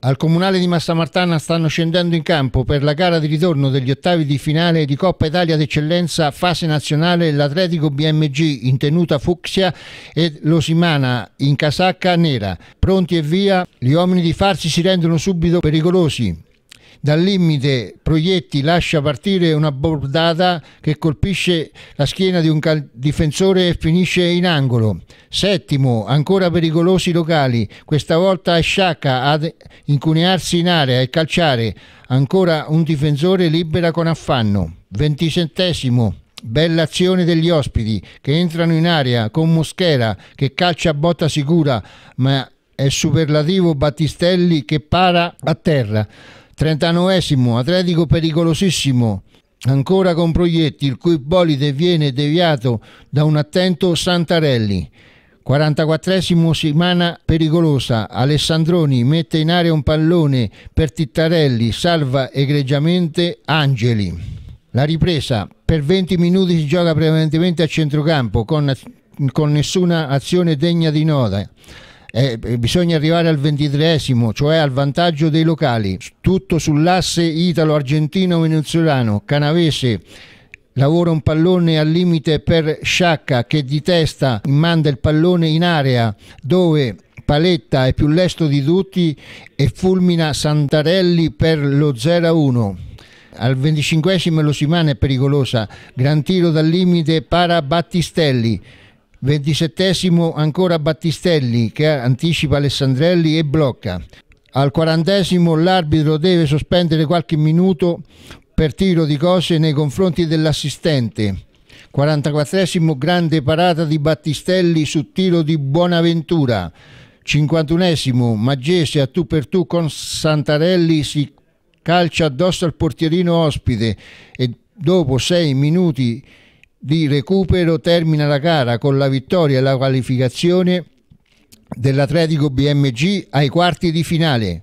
Al comunale di Massamartana stanno scendendo in campo per la gara di ritorno degli ottavi di finale di Coppa Italia d'eccellenza fase nazionale l'Atletico BMG in tenuta fucsia e l'Osimana in casacca nera. Pronti e via, gli uomini di Farsi si rendono subito pericolosi. Dal limite Proietti lascia partire una bordata che colpisce la schiena di un difensore e finisce in angolo. Settimo, ancora pericolosi locali, questa volta è Sciacca ad incunearsi in area e calciare. Ancora un difensore libera con affanno. Ventisettesimo, Bella azione degli ospiti che entrano in area con Moschera che calcia a botta sicura, ma è superlativo Battistelli che para a terra. 39esimo, atletico pericolosissimo, ancora con proietti, il cui bolide viene deviato da un attento Santarelli. 44esimo settimana pericolosa, Alessandroni mette in aria un pallone per Tittarelli, salva egregiamente Angeli. La ripresa, per 20 minuti si gioca prevalentemente a centrocampo con, con nessuna azione degna di nota. Eh, eh, bisogna arrivare al ventitreesimo, cioè al vantaggio dei locali, tutto sull'asse italo-argentino-venezuelano, canavese lavora un pallone al limite per Sciacca che di testa manda il pallone in area dove Paletta è più lesto di tutti e fulmina Santarelli per lo 0-1. Al 25 Losimana è pericolosa, gran tiro dal limite para Battistelli Ventisettesimo ancora Battistelli che anticipa Alessandrelli e blocca. Al quarantesimo l'arbitro deve sospendere qualche minuto per tiro di cose nei confronti dell'assistente. 44 esimo grande parata di Battistelli su tiro di Buonaventura. 51 esimo Maggese a tu per tu con Santarelli si calcia addosso al portierino ospite e dopo 6 minuti di recupero termina la gara con la vittoria e la qualificazione dell'Atletico BMG ai quarti di finale.